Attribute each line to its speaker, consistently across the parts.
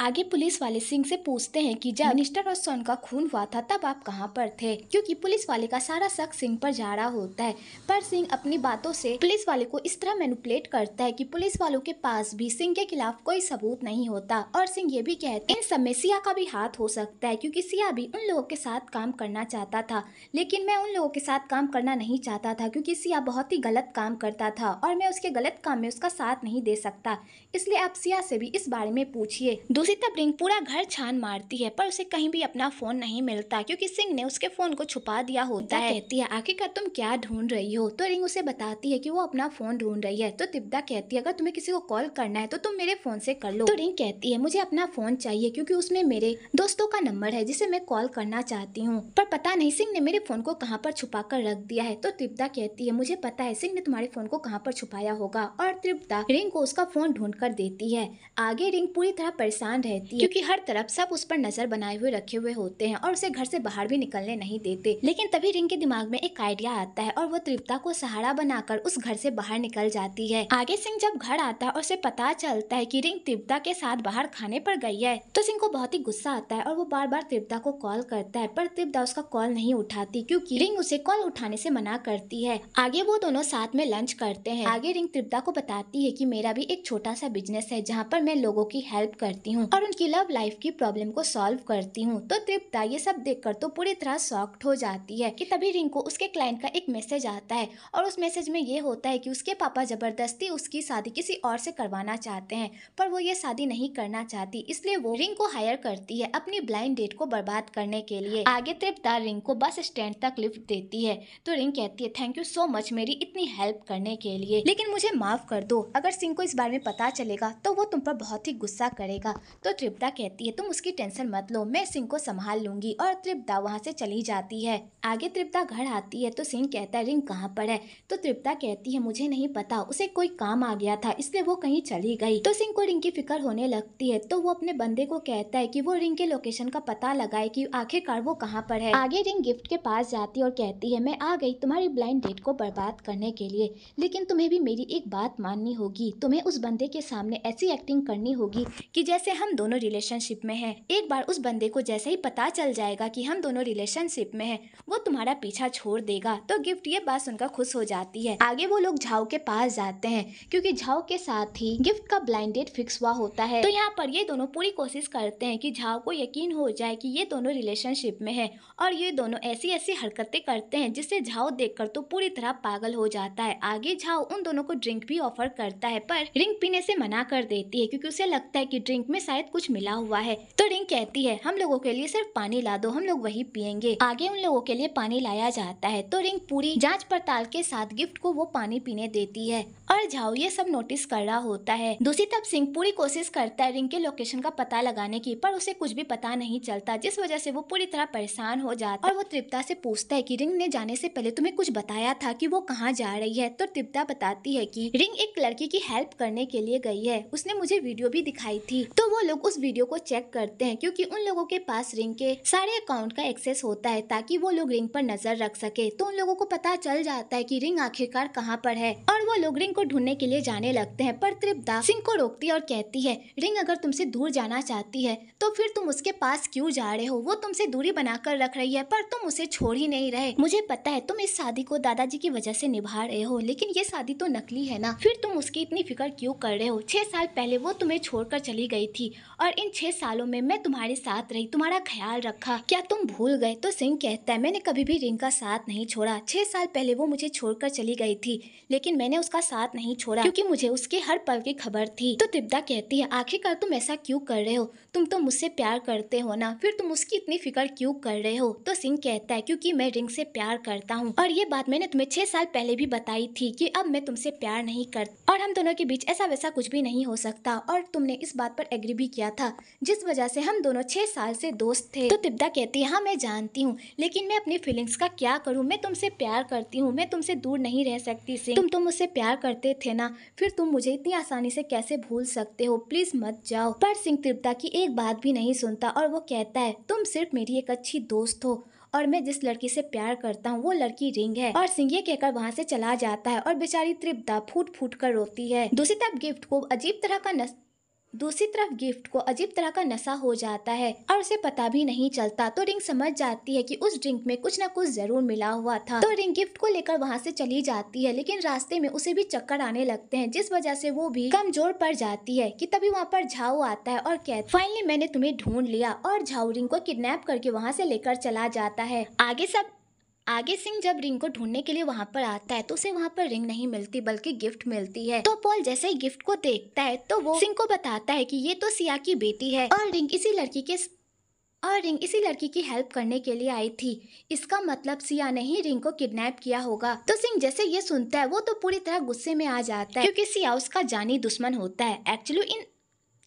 Speaker 1: आगे पुलिस वाले सिंह से पूछते हैं कि जब मिनिस्टर और सोन का खून हुआ था तब आप कहाँ पर थे क्योंकि पुलिस वाले का सारा शक सिंह पर जा रहा होता है पर सिंह अपनी बातों से पुलिस वाले को इस तरह मैनुपलेट करता है कि पुलिस वालों के पास भी सिंह के खिलाफ कोई सबूत नहीं होता और सिंह ये भी कहते इन सब में सिया का भी हाथ हो सकता है क्यूँकी सिया भी उन लोगों के साथ काम करना चाहता था लेकिन मैं उन लोगों के साथ काम करना नहीं चाहता था क्यूँकी सिया बहुत ही गलत काम करता था और मैं उसके गलत काम में उसका साथ नहीं दे सकता इसलिए आप सिया से भी इस बारे में पूछिए तब ब्रिंग पूरा घर छान मारती है पर उसे कहीं भी अपना फ़ोन नहीं मिलता क्योंकि सिंह ने उसके फ़ोन को छुपा दिया होता है कहती है आखिरकार तुम क्या ढूंढ रही हो तो रिंग उसे बताती है कि वो अपना फ़ोन ढूंढ रही है तो तिब्दा कहती है अगर तुम्हें किसी को कॉल करना है तो तुम मेरे फ़ोन से कर लो तो रिंग कहती है मुझे अपना फ़ोन चाहिए क्योंकि उसमें मेरे दोस्तों का नंबर है जिसे मैं कॉल करना चाहती हूँ पर पता नहीं सिंह ने मेरे फ़ोन को कहाँ पर छुपा कर रख दिया है तो तिब्दा कहती है मुझे पता है सिंह ने तुम्हारे फ़ोन को कहाँ पर छुपाया होगा और तिब्दा रिंग को उसका फ़ोन ढूंढ कर देती है आगे रिंग पूरी तरह परेशान परेशान रहती है क्योंकि हर तरफ सब उस पर नजर बनाए हुए रखे हुए होते हैं और उसे घर से बाहर भी निकलने नहीं देते लेकिन तभी रिंग के दिमाग में एक आइडिया आता है और वो त्रिप्ता को सहारा बनाकर उस घर से बाहर निकल जाती है आगे सिंह जब घर आता है और उसे पता चलता है की रिंग त्रिप्ता के साथ बाहर खाने पर गई है तो सिंह को बहुत ही गुस्सा आता है और वो बार बार त्रिप्ता को कॉल करता है पर त्रिप्ता उसका कॉल नहीं उठाती क्योंकि रिंग उसे कॉल उठाने से मना करती है आगे वो दोनों साथ में लंच करते हैं आगे रिंग त्रिप्ता को बताती है कि मेरा भी एक छोटा सा बिजनेस है जहाँ पर मैं लोगों की हेल्प करती हूँ हूँ और उनकी लव लाइफ की प्रॉब्लम को सॉल्व करती हूँ तो तृप्ता ये सब देख तो पूरी तरह शॉक्ट हो जाती है की तभी रिंकू उसके क्लाइंट का एक मैसेज आता है और उस मैसेज में ये होता है की उसके पापा जबरदस्ती उसकी शादी किसी और से करवाना चाहते हैं पर वो ये शादी नहीं करना चाहती इसलिए वो रिंग को हायर करती है अपनी ब्लाइंड डेट को बर्बाद करने के लिए आगे तृप्ता रिंग को बस स्टैंड तक लिफ्ट देती है तो रिंग कहती है थैंक यू सो मच मेरी इतनी हेल्प करने के लिए लेकिन मुझे माफ कर दो अगर सिंह को इस बारे में पता चलेगा तो वो तुम पर बहुत ही गुस्सा करेगा तो त्रिपदा कहती है तुम उसकी टेंशन मत लो मैं सिंह को संभाल लूंगी और त्रिपदा वहाँ से चली जाती है आगे त्रिपदा घर आती है तो सिंह कहता है रिंग कहाँ पर है तो त्रिप्ता कहती है मुझे नहीं पता उसे कोई काम आ गया था इसलिए वो कहीं चली गई तो सिंह को रिंग की फिक्र होने लगती है तो वो अपने बंदे को कहता है की वो रिंग के लोकेशन का पता लगाए की आखिरकार वो कहाँ पर है आगे रिंग गिफ्ट के पास जाती है और कहती है मैं आ गई तुम्हारी ब्लाइंड डेट को बर्बाद करने के लिए लेकिन तुम्हें भी मेरी एक बात माननी होगी तुम्हें उस बंदे के सामने ऐसी एक्टिंग करनी होगी कि जैसे हम दोनों रिलेशनशिप में हैं एक बार उस बंदे को जैसे ही पता चल जाएगा कि हम दोनों रिलेशनशिप में हैं वो तुम्हारा पीछा छोड़ देगा तो गिफ्ट ये बात सुनकर खुश हो जाती है आगे वो लोग झाओ के पास जाते हैं क्योंकि झाओ के साथ ही गिफ्ट का ब्लाइंड डेट फिक्स हुआ होता है तो यहाँ पर ये दोनों पूरी कोशिश करते हैं की झाओ को यकीन हो जाए की ये दोनों रिलेशनशिप में है और ये दोनों ऐसी ऐसी हरकतें करते हैं जिससे झाओ देख तो पूरी तरह पागल हो जाता है आगे झाओ उन दोनों को ड्रिंक भी ऑफर करता है पर ड्रिंक पीने से मना कर देती है क्योंकि उसे लगता है कि ड्रिंक में शायद कुछ मिला हुआ है तो रिंग कहती है हम लोगों के लिए सिर्फ पानी ला दो हम लोग वही पियेंगे आगे उन लोगों के लिए पानी लाया जाता है तो रिंग पूरी जांच पड़ताल के साथ गिफ्ट को वो पानी पीने देती है और झाओ ये सब नोटिस कर रहा होता है दूसरी तरफ सिंह पूरी कोशिश करता है रिंग के लोकेशन का पता लगाने की पर उसे कुछ भी पता नहीं चलता जिस वजह से वो पूरी तरह परेशान हो जाता और वो तृप्ता से पूछता है कि रिंग ने जाने से पहले तुम्हें कुछ बताया था कि वो कहाँ जा रही है तो तृप्ता बताती है की रिंग एक लड़की की हेल्प करने के लिए गई है उसने मुझे वीडियो भी दिखाई थी तो वो लोग उस वीडियो को चेक करते हैं क्योंकि उन लोगों के पास रिंग के सारे अकाउंट का एक्सेस होता है ताकि वो लोग रिंग पर नजर रख सके तो उन लोगों को पता चल जाता है कि रिंग आखिरकार कहाँ पर है और वो लोग रिंग को ढूंढने के लिए जाने लगते हैं पर त्रिपदास सिंह को रोकती है और कहती है रिंग अगर तुमसे दूर जाना चाहती है तो फिर तुम उसके पास क्यों जा रहे हो वो तुमसे दूरी बनाकर रख रही है पर तुम उसे छोड़ ही नहीं रहे मुझे पता है तुम इस शादी को दादाजी की वजह से निभा रहे हो लेकिन ये शादी तो नकली है ना फिर तुम उसकी इतनी फिक्र क्यों कर रहे हो छह साल पहले वो तुम्हें छोड़कर चली गई थी और इन छह सालों में मैं तुम्हारे साथ रही तुम्हारा ख्याल रखा क्या तुम भूल गए तो सिंह कहता है मैंने कभी भी रिंग का साथ नहीं छोड़ा छह साल पहले वो मुझे छोड़कर चली गई थी लेकिन मैंने उसका साथ साथ नहीं छोड़ा क्योंकि मुझे उसके हर पल की खबर थी तो तिब्दा कहती है आखिरकार तुम ऐसा क्यों कर रहे हो तुम तो मुझसे प्यार करते हो ना फिर तुम उसकी इतनी फिक्र क्यों कर रहे हो तो सिंह कहता है क्योंकि मैं रिंग से प्यार करता हूँ और ये बात मैंने तुम्हें छह साल पहले भी बताई थी की अब मैं तुमसे प्यार नहीं करता और हम दोनों के बीच ऐसा वैसा कुछ भी नहीं हो सकता और तुमने इस बात पर एग्री भी किया था जिस वजह ऐसी हम दोनों छह साल ऐसी दोस्त थे तो तिब्दा कहती है हाँ मैं जानती हूँ लेकिन मैं अपनी फीलिंग्स का क्या करूँ मैं तुमसे प्यार करती हूँ मैं तुमसे दूर नहीं रह सकती सिंह तुम तो मुझसे प्यार कर करते थे ना फिर तुम मुझे इतनी आसानी से कैसे भूल सकते हो प्लीज मत जाओ पर सिंह तिरपता की एक बात भी नहीं सुनता और वो कहता है तुम सिर्फ मेरी एक अच्छी दोस्त हो और मैं जिस लड़की से प्यार करता हूँ वो लड़की रिंग है और सिंह ये कहकर वहाँ से चला जाता है और बेचारी तृप्ता फूट फूट कर रोती है दूसरी तरफ गिफ्ट को अजीब तरह का नस दूसरी तरफ गिफ्ट को अजीब तरह का नशा हो जाता है और उसे पता भी नहीं चलता तो रिंग समझ जाती है कि उस ड्रिंक में कुछ ना कुछ जरूर मिला हुआ था तो रिंग गिफ्ट को लेकर वहाँ से चली जाती है लेकिन रास्ते में उसे भी चक्कर आने लगते हैं जिस वजह से वो भी कमजोर पड़ जाती है कि तभी वहाँ पर झाऊ आता है और कहता फाइनली मैंने तुम्हें ढूंढ लिया और झाऊ रिंग को किडनेप करके वहाँ से लेकर चला जाता है आगे सब आगे सिंह जब रिंग को ढूंढने के लिए वहाँ पर आता है तो उसे वहाँ पर रिंग नहीं मिलती बल्कि गिफ्ट मिलती है तो पॉल जैसे ही गिफ्ट को देखता है तो वो सिंह को बताता है कि ये तो सिया की बेटी है और रिंग इसी लड़की के और रिंग इसी लड़की की हेल्प करने के लिए आई थी इसका मतलब सिया ने ही रिंग को किडनैप किया होगा तो सिंह जैसे ये सुनता है वो तो पूरी तरह गुस्से में आ जाता है क्योंकि सिया उसका जानी दुश्मन होता है एक्चुअली इन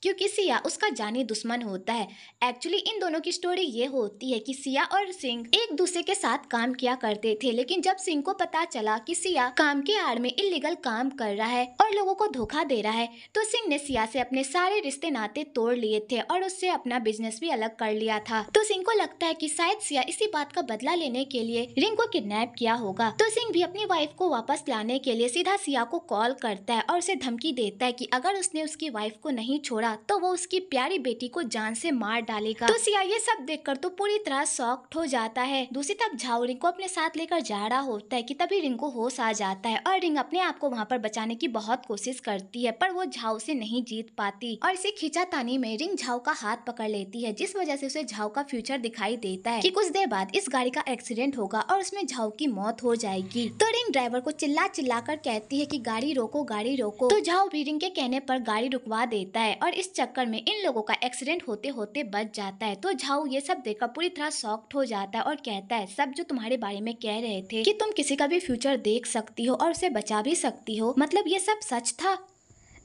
Speaker 1: क्योंकि सिया उसका जानी दुश्मन होता है एक्चुअली इन दोनों की स्टोरी ये होती है कि सिया और सिंह एक दूसरे के साथ काम किया करते थे लेकिन जब सिंह को पता चला कि सिया काम के आड़ में इलीगल काम कर रहा है और लोगों को धोखा दे रहा है तो सिंह ने सिया से अपने सारे रिश्ते नाते तोड़ लिए थे और उससे अपना बिजनेस भी अलग कर लिया था तो सिंह को लगता है की शायद सिया इसी बात का बदला लेने के लिए रिंग को किडनेप किया होगा तो सिंह भी अपनी वाइफ को वापस लाने के लिए सीधा सिया को कॉल करता है और उसे धमकी देता है की अगर उसने उसकी वाइफ को नहीं छोड़ा करेगा तो वो उसकी प्यारी बेटी को जान से मार डालेगा तो, तो सिया ये सब देखकर तो पूरी तरह सॉक्ट हो जाता है दूसरी तरफ झाओ रिंग को अपने साथ लेकर जा रहा होता है की तभी रिंग को होश आ जाता है और रिंग अपने आप को वहाँ पर बचाने की बहुत कोशिश करती है पर वो झाओ से नहीं जीत पाती और इसे खींचातानी में रिंग झाओ का हाथ पकड़ लेती है जिस वजह से उसे झाओ का फ्यूचर दिखाई देता है कि कुछ देर बाद इस गाड़ी का एक्सीडेंट होगा और उसमें झाओ की मौत हो जाएगी तो रिंग ड्राइवर को चिल्ला चिल्ला कर कहती है कि गाड़ी रोको गाड़ी रोको तो झाओ भी रिंग के कहने पर गाड़ी रुकवा देता है और इस चक्कर में इन लोगों का एक्सीडेंट होते होते बच जाता है तो झाऊ ये सब देखकर पूरी तरह सॉफ्ट हो जाता है और कहता है सब जो तुम्हारे बारे में कह रहे थे कि तुम किसी का भी फ्यूचर देख सकती हो और उसे बचा भी सकती हो मतलब ये सब सच था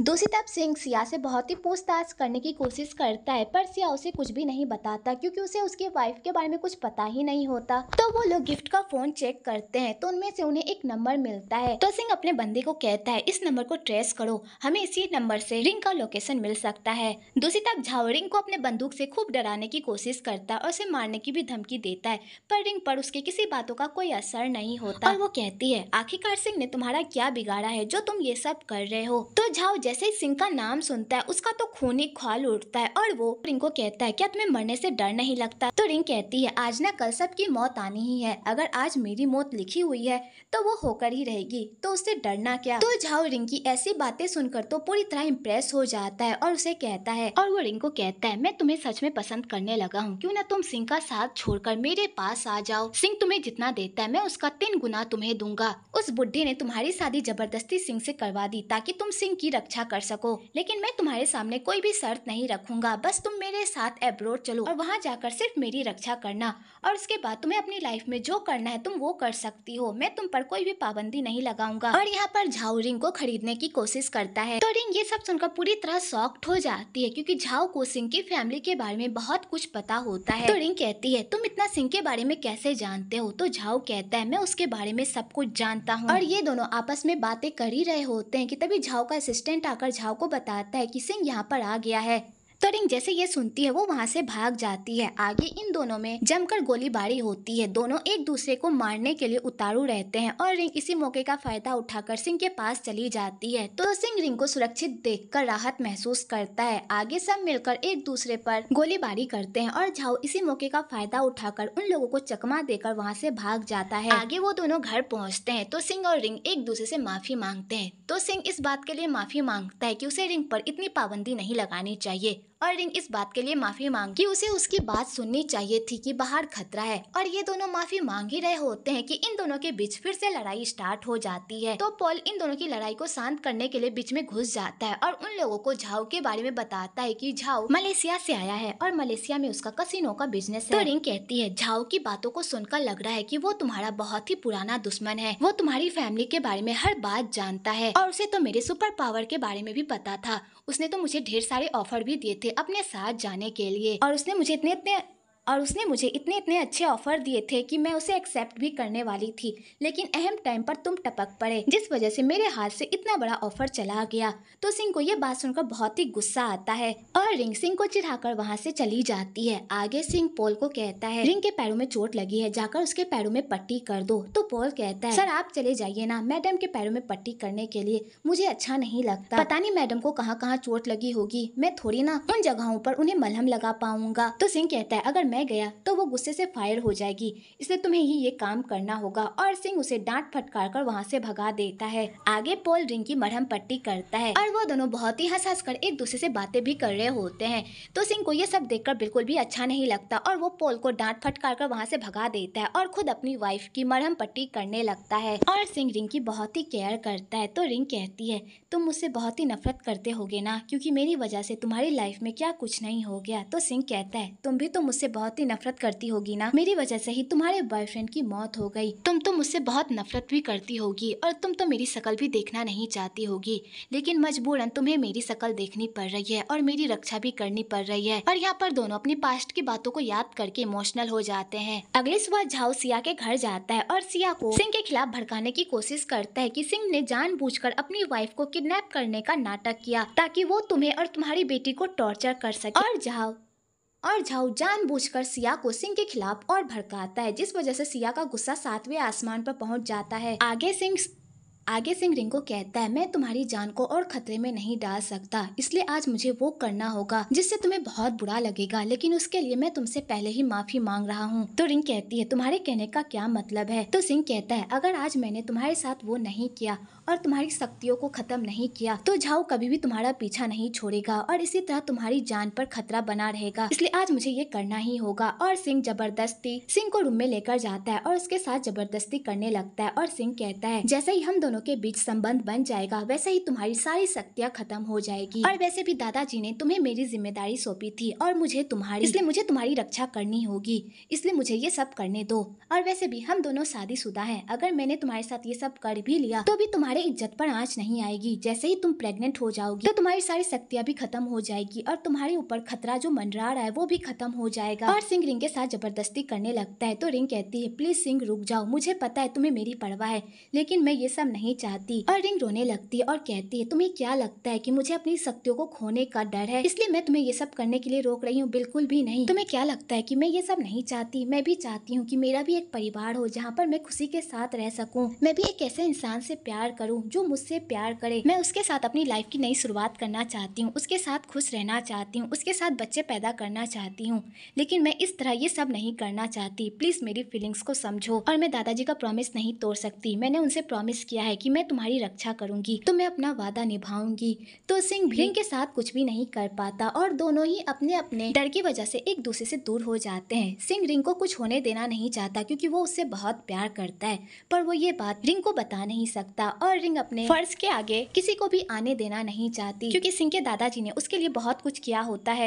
Speaker 1: तरफ सिंह सिया से बहुत ही पूछताछ करने की कोशिश करता है पर सिया उसे कुछ भी नहीं बताता क्योंकि उसे उसके वाइफ के बारे में कुछ पता ही नहीं होता तो वो लोग गिफ्ट का फोन चेक करते हैं तो उनमें से उन्हें एक नंबर मिलता है तो सिंह अपने बंदे को कहता है इस नंबर को ट्रेस करो हमें इसी नंबर से रिंग का लोकेशन मिल सकता है तरफ झावरिंग को अपने बंदूक से खूब डराने की कोशिश करता है और उसे मारने की भी धमकी देता है पर रिंग पर उसके किसी बातों का कोई असर नहीं होता और वो कहती है आखिरकार सिंह ने तुम्हारा क्या बिगाड़ा है जो तुम ये सब कर रहे हो तो झाओ जैसे ही सिंह का नाम सुनता है उसका तो खून ही खाल उठता है और वो रिंग को कहता है क्या तुम्हें मरने से डर नहीं लगता तो रिंग कहती है आज ना कल सबकी मौत आनी ही है अगर आज मेरी मौत लिखी हुई है तो वो होकर ही रहेगी तो उससे डरना क्या तो झाओ रिंग की ऐसी बातें सुनकर तो पूरी तरह इम्प्रेस हो जाता है और उसे कहता है और वो रिंग को कहता है मैं तुम्हें सच में पसंद करने लगा हूँ क्यूँ ना तुम सिंह का साथ छोड़कर मेरे पास आ जाओ सिंह तुम्हें जितना देता है मैं उसका तीन गुना तुम्हें दूंगा उस बुढ़े ने तुम्हारी शादी जबरदस्ती सिंह से करवा दी ताकि तुम सिंह की रक्षा अच्छा कर सको लेकिन मैं तुम्हारे सामने कोई भी शर्त नहीं रखूंगा बस तुम मेरे साथ एब्रोड चलो और वहाँ जाकर सिर्फ मेरी रक्षा करना और उसके बाद तुम्हें अपनी लाइफ में जो करना है तुम वो कर सकती हो मैं तुम पर कोई भी पाबंदी नहीं लगाऊंगा और यहाँ पर झाओ रिंग को खरीदने की कोशिश करता है तो रिंग ये सब सुनकर पूरी तरह सॉफ्ट हो जाती है क्यूँकी झाओ को सिंह की फैमिली के बारे में बहुत कुछ पता होता है तो रिंग कहती है तुम इतना सिंह के बारे में कैसे जानते हो तो झाओ कहता है मैं उसके बारे में सब कुछ जानता हूँ और ये दोनों आपस में बातें कर ही रहे होते हैं कि तभी झाओ का असिस्टेंट आकर झाओ को बताता है कि सिंह यहाँ पर आ गया है तो रिंग जैसे ये सुनती है वो वहाँ से भाग जाती है आगे इन दोनों में जमकर गोलीबारी होती है दोनों एक दूसरे को मारने के लिए उतारू रहते हैं और रिंग इसी मौके का फायदा उठाकर सिंह के पास चली जाती है तो सिंह रिंग को सुरक्षित कर राहत महसूस करता है आगे सब मिलकर एक दूसरे पर गोलीबारी करते हैं और झाओ इसी मौके का फायदा उठाकर उन लोगों को चकमा देकर वहाँ से भाग जाता है आगे वो दोनों घर पहुँचते हैं तो सिंह और रिंग एक दूसरे से माफी मांगते हैं तो सिंह इस बात के लिए माफी मांगता है कि उसे रिंग पर इतनी पाबंदी नहीं लगानी चाहिए और रिंग इस बात के लिए माफ़ी मांग की उसे उसकी बात सुननी चाहिए थी कि बाहर खतरा है और ये दोनों माफ़ी मांग ही रहे होते हैं कि इन दोनों के बीच फिर से लड़ाई स्टार्ट हो जाती है तो पॉल इन दोनों की लड़ाई को शांत करने के लिए बीच में घुस जाता है और उन लोगों को झाओ के बारे में बताता है की झाओ मलेशिया ऐसी आया है और मलेशिया में उसका कसिनो का बिजनेस है तो रिंग कहती है झाओ की बातों को सुनकर लग रहा है की वो तुम्हारा बहुत ही पुराना दुश्मन है वो तुम्हारी फैमिली के बारे में हर बात जानता है और उसे तो मेरे सुपर पावर के बारे में भी पता था उसने तो मुझे ढेर सारे ऑफर भी दिए थे अपने साथ जाने के लिए और उसने मुझे इतने इतने और उसने मुझे इतने इतने अच्छे ऑफर दिए थे कि मैं उसे एक्सेप्ट भी करने वाली थी लेकिन अहम टाइम पर तुम टपक पड़े जिस वजह से मेरे हाथ से इतना बड़ा ऑफर चला गया तो सिंह को यह बात सुनकर बहुत ही गुस्सा आता है और रिंग सिंह को चिढ़ाकर वहाँ से चली जाती है आगे सिंह पोल को कहता है रिंग के पैरों में चोट लगी है जाकर उसके पैरों में पट्टी कर दो तो पोल कहता है सर आप चले जाइए ना मैडम के पैरों में पट्टी करने के लिए मुझे अच्छा नहीं लगता पता नहीं मैडम को कहाँ कहाँ चोट लगी होगी मैं थोड़ी ना उन जगहों पर उन्हें मलहम लगा पाऊंगा तो सिंह कहता है अगर मैं मैं गया तो वो गुस्से से फायर हो जाएगी इसलिए तुम्हें ही ये काम करना होगा और सिंह उसे डांट फटकार कर वहाँ से भगा देता है आगे पोल रिंकी मरहम पट्टी करता है और वो दोनों बहुत ही हंस हंस कर एक दूसरे से बातें भी कर रहे होते हैं तो सिंह को ये सब देख बिल्कुल भी अच्छा नहीं लगता और वो पोल को डांट फटकार कर वहाँ से भगा देता है और खुद अपनी वाइफ की मरहम पट्टी करने लगता है और सिंह रिंग की बहुत ही केयर करता है तो रिंग कहती है तुम मुझसे बहुत ही नफरत करते होगे ना क्योंकि मेरी वजह से तुम्हारी लाइफ में क्या कुछ नहीं हो गया तो सिंह कहता है तुम भी तो मुझसे बहुत बहुत ही नफरत करती होगी ना मेरी वजह से ही तुम्हारे बॉयफ्रेंड की मौत हो गई तुम तो मुझसे बहुत नफरत भी करती होगी और तुम तो मेरी शकल भी देखना नहीं चाहती होगी लेकिन मजबूरन तुम्हें मेरी शकल देखनी पड़ रही है और मेरी रक्षा भी करनी पड़ रही है और यहाँ पर दोनों अपनी पास्ट की बातों को याद करके इमोशनल हो जाते हैं अगले सुबह झाओ सिया के घर जाता है और सिया को सिंह के खिलाफ भड़काने की कोशिश करता है की सिंह ने कर अपनी वाइफ को किडनेप करने का नाटक किया ताकि वो तुम्हें और तुम्हारी बेटी को टॉर्चर कर सके और झाओ और झाऊ जानबूझकर सिया को सिंह के खिलाफ और भड़काता है जिस वजह से सिया का गुस्सा सातवें आसमान पर पहुंच जाता है आगे सिंह आगे सिंह रिंको कहता है मैं तुम्हारी जान को और खतरे में नहीं डाल सकता इसलिए आज मुझे वो करना होगा जिससे तुम्हें बहुत बुरा लगेगा लेकिन उसके लिए मैं तुमसे पहले ही माफी मांग रहा हूँ तो रिंग कहती है तुम्हारे कहने का क्या मतलब है तो सिंह कहता है अगर आज मैंने तुम्हारे साथ वो नहीं किया और तुम्हारी शक्तियों को खत्म नहीं किया तो झाओ कभी भी तुम्हारा पीछा नहीं छोड़ेगा और इसी तरह तुम्हारी जान पर खतरा बना रहेगा इसलिए आज मुझे ये करना ही होगा और सिंह जबरदस्ती सिंह को रूम में लेकर जाता है और उसके साथ जबरदस्ती करने लगता है और सिंह कहता है जैसे ही हम दोनों दोनों के बीच संबंध बन जाएगा वैसे ही तुम्हारी सारी शक्तियाँ खत्म हो जाएगी और वैसे भी दादाजी ने तुम्हें मेरी जिम्मेदारी सौंपी थी और मुझे तुम्हारी इसलिए मुझे तुम्हारी रक्षा करनी होगी इसलिए मुझे ये सब करने दो और वैसे भी हम दोनों शादी शुदा है अगर मैंने तुम्हारे साथ ये सब कर भी लिया तो भी तुम्हारे इज्जत पर आँच नहीं आएगी जैसे ही तुम प्रेगनेंट हो जाओगी तो तुम्हारी सारी शक्तियाँ भी खत्म हो जाएगी और तुम्हारे ऊपर खतरा जो मंडरा रहा है वो भी खत्म हो जाएगा और सिंह रिंग के साथ जबरदस्ती करने लगता है तो रिंग कहती है प्लीज सिंह रुक जाओ मुझे पता है तुम्हें मेरी परवाह है लेकिन मैं ये सब नहीं नहीं चाहती और रिंग रोने लगती और कहती है तुम्हें क्या लगता है कि मुझे अपनी शक्तियों को खोने का डर है इसलिए मैं तुम्हें ये सब करने के लिए रोक रही हूँ बिल्कुल भी नहीं तुम्हें क्या लगता है कि मैं ये सब नहीं चाहती मैं भी चाहती हूँ कि मेरा भी एक परिवार हो जहाँ पर मैं खुशी के साथ रह सकूँ मैं भी एक ऐसे इंसान से प्यार करूँ जो मुझसे प्यार करे मैं उसके साथ अपनी लाइफ की नई शुरुआत करना चाहती हूँ उसके साथ खुश रहना चाहती हूँ उसके साथ बच्चे पैदा करना चाहती हूँ लेकिन मैं इस तरह ये सब नहीं करना चाहती प्लीज मेरी फीलिंग्स को समझो और मैं दादाजी का प्रॉमिस नहीं तोड़ सकती मैंने उनसे प्रॉमिस किया है कि मैं तुम्हारी रक्षा करूंगी तो मैं अपना वादा निभाऊंगी तो सिंह हम्म। भीम के साथ कुछ भी नहीं कर पाता और दोनों ही अपने अपने डर की वजह से एक दूसरे से दूर हो जाते हैं सिंह रिंग को कुछ होने देना नहीं चाहता क्योंकि वो उससे बहुत प्यार करता है पर वो ये बात रिंग को बता नहीं सकता और रिंग अपने फर्ज के आगे किसी को भी आने देना नहीं चाहती क्योंकि सिंह के दादाजी ने उसके लिए बहुत कुछ किया होता है